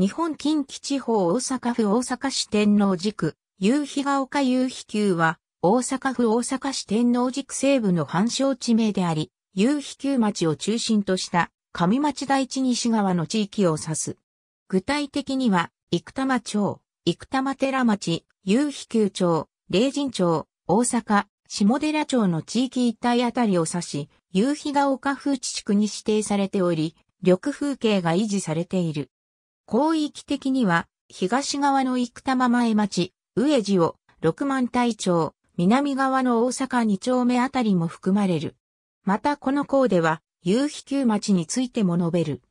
日本近畿地方大阪府大阪市天王寺区、夕日が丘夕日宮は、大阪府大阪市天王寺区西部の繁昌地名であり、夕日宮町を中心とした上町第一西側の地域を指す。具体的には、生玉町、生玉寺町、夕日宮町、霊神町、大阪、下寺町の地域一帯あたりを指し、夕日が丘風地地区に指定されており、緑風景が維持されている。広域的には、東側の生玉前町、上地を、六万隊町、南側の大阪二丁目あたりも含まれる。またこの項では、夕日旧町についても述べる。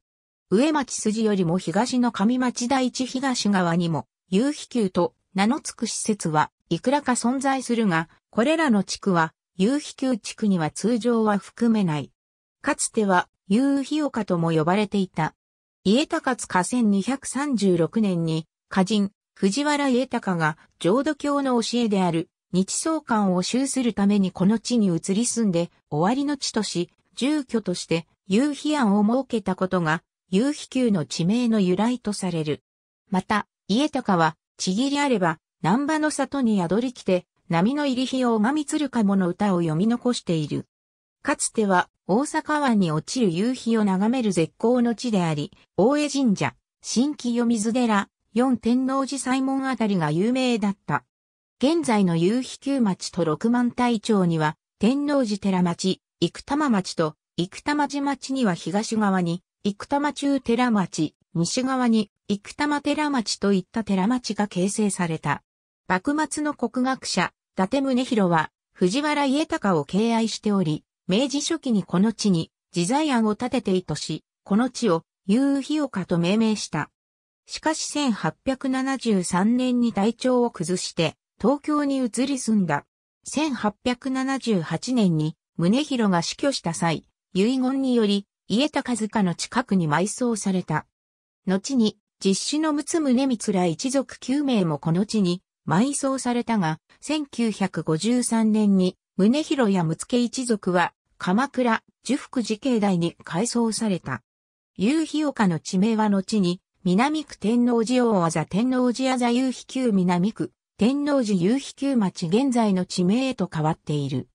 上町筋よりも東の上町第一東側にも、夕日旧と名の付く施設はいくらか存在するが、これらの地区は、夕日旧地区には通常は含めない。かつては、夕日丘とも呼ばれていた。家高塚1236年に、歌人、藤原家高が浄土教の教えである日相館を修するためにこの地に移り住んで終わりの地とし、住居として夕日庵を設けたことが夕日宮の地名の由来とされる。また、家高は、ちぎりあれば、南波の里に宿り来て、波の入り日を拝みつるかもの歌を読み残している。かつては、大阪湾に落ちる夕日を眺める絶好の地であり、大江神社、新清水寺、四天王寺西門あたりが有名だった。現在の夕日旧町と六万隊町には、天王寺寺町、生玉町と、生玉寺町には東側に、生玉中寺町、西側に、生玉寺町といった寺町が形成された。幕末の国学者、伊達宗弘は、藤原家隆を敬愛しており、明治初期にこの地に自在庵を建てていとし、この地を夕日岡と命名した。しかし1873年に体調を崩して東京に移り住んだ。1878年に宗広が死去した際、遺言により家高塚の近くに埋葬された。後に実子の六宗光ら一族9名もこの地に埋葬されたが、1953年に宗広や六家一族は鎌倉、樹福寺境内に改装された。夕日丘の地名は後に、南区天王寺大技天王寺あざ夕日旧南区、天王寺夕日旧町現在の地名へと変わっている。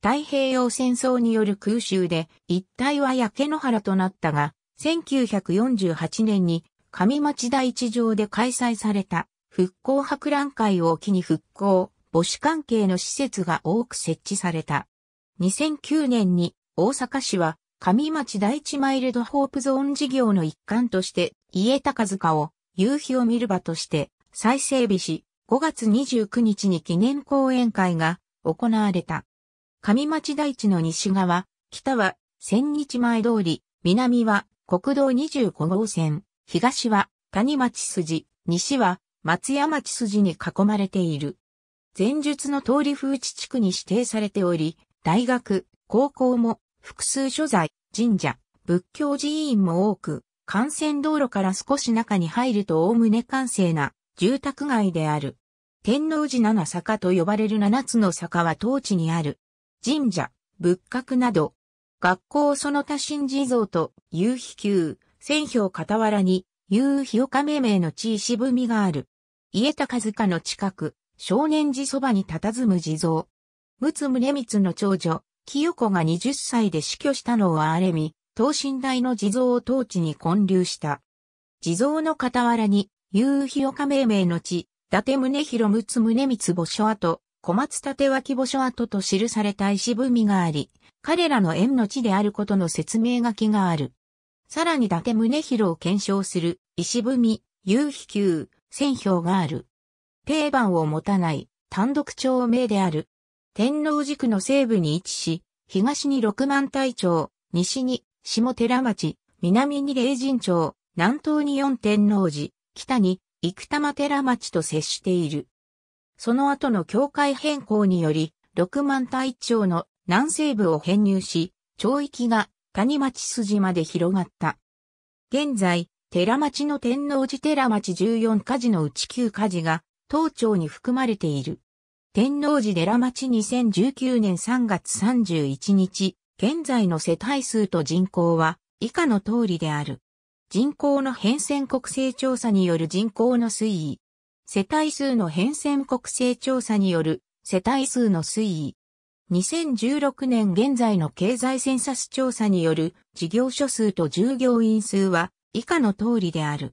太平洋戦争による空襲で一帯は焼け野原となったが、1948年に上町第一条で開催された復興博覧会を機に復興、母子関係の施設が多く設置された。2009年に大阪市は上町第一マイルドホープゾーン事業の一環として家高塚を夕日を見る場として再整備し5月29日に記念講演会が行われた。上町第一の西側、北は千日前通り、南は国道25号線、東は谷町筋、西は松屋町筋に囲まれている。前述の通り風地地区に指定されており、大学、高校も複数所在、神社、仏教寺院も多く、幹線道路から少し中に入るとおおむね閑静な住宅街である。天王寺七坂と呼ばれる七つの坂は当地にある。神社、仏閣など、学校その他神地蔵と夕日宮、千票傍らに夕日岡命名の地位渋みがある。家高塚の近く、少年寺そばに佇む地蔵。陸奥宗光の長女、清子が20歳で死去したのは憐れみ、等身大の地蔵を当地に建立した。地蔵の傍らに、夕日岡命名の地、伊達宗広陸奥宗光墓所跡、小松立脇墓所跡と記された石踏みがあり、彼らの縁の地であることの説明書きがある。さらに伊達宗広を検証する、石踏み、夕日級、戦表がある。定番を持たない、単独長名である、天王寺区の西部に位置し、東に六万隊町、西に下寺町、南に霊神町、南東に四天王寺、北に生玉寺町と接している。その後の境界変更により、六万隊町の南西部を編入し、町域が谷町筋まで広がった。現在、寺町の天王寺寺町14火事のうち9火事が、当町に含まれている。天王寺寺町2019年3月31日、現在の世帯数と人口は以下の通りである。人口の変遷国勢調査による人口の推移。世帯数の変遷国勢調査による世帯数の推移。2016年現在の経済センサス調査による事業所数と従業員数は以下の通りである。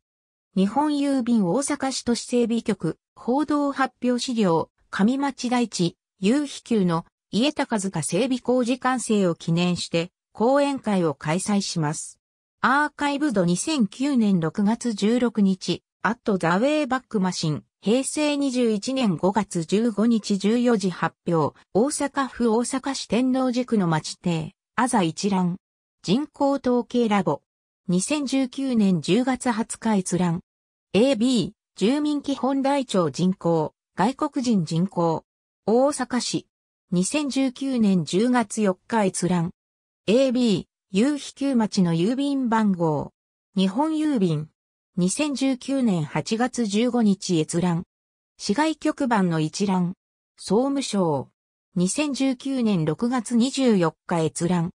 日本郵便大阪市都市整備局報道発表資料上町大地、夕日級の家高塚整備工事完成を記念して講演会を開催します。アーカイブド2009年6月16日、アットザウェイバックマシン、平成21年5月15日14時発表、大阪府大阪市天王寺区の町邸、あざ一覧、人口統計ラボ、2019年10月20日閲覧、AB、住民基本台帳人口、外国人人口。大阪市。2019年10月4日閲覧。AB、夕日旧町の郵便番号。日本郵便。2019年8月15日閲覧。市外局番の一覧。総務省。2019年6月24日閲覧。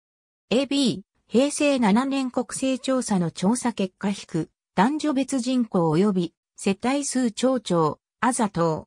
AB、平成7年国勢調査の調査結果引く、男女別人口及び世帯数町長、あざと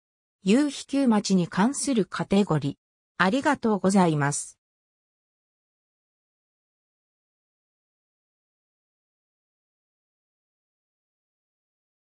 夕日旧町に関するカテゴリ。ありがとうございます。